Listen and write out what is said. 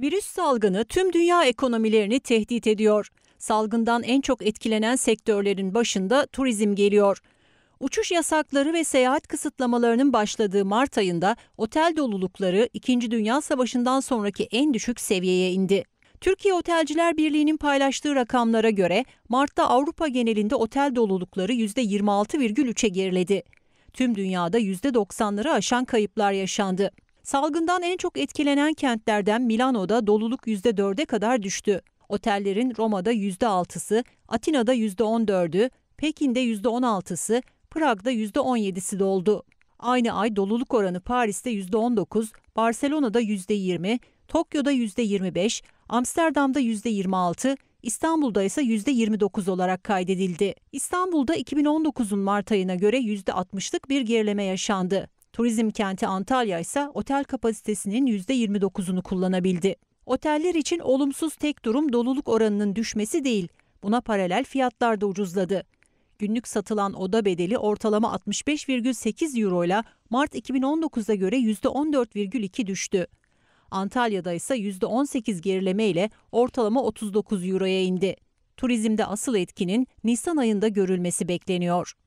Virüs salgını tüm dünya ekonomilerini tehdit ediyor. Salgından en çok etkilenen sektörlerin başında turizm geliyor. Uçuş yasakları ve seyahat kısıtlamalarının başladığı Mart ayında otel dolulukları 2. Dünya Savaşı'ndan sonraki en düşük seviyeye indi. Türkiye Otelciler Birliği'nin paylaştığı rakamlara göre Mart'ta Avrupa genelinde otel dolulukları %26,3'e geriledi. Tüm dünyada %90'ları aşan kayıplar yaşandı. Salgından en çok etkilenen kentlerden Milano'da doluluk %4'e kadar düştü. Otellerin Roma'da %6'sı, Atina'da %14'ü, Pekin'de %16'sı, Prag'da %17'si doldu. Aynı ay doluluk oranı Paris'te %19, Barcelona'da %20, Tokyo'da %25, Amsterdam'da %26, İstanbul'da ise %29 olarak kaydedildi. İstanbul'da 2019'un Mart ayına göre %60'lık bir gerileme yaşandı. Turizm kenti Antalya ise otel kapasitesinin %29'unu kullanabildi. Oteller için olumsuz tek durum doluluk oranının düşmesi değil, buna paralel fiyatlar da ucuzladı. Günlük satılan oda bedeli ortalama 65,8 euro ile Mart 2019'a göre %14,2 düştü. Antalya'da ise %18 gerileme ile ortalama 39 euroya indi. Turizmde asıl etkinin Nisan ayında görülmesi bekleniyor.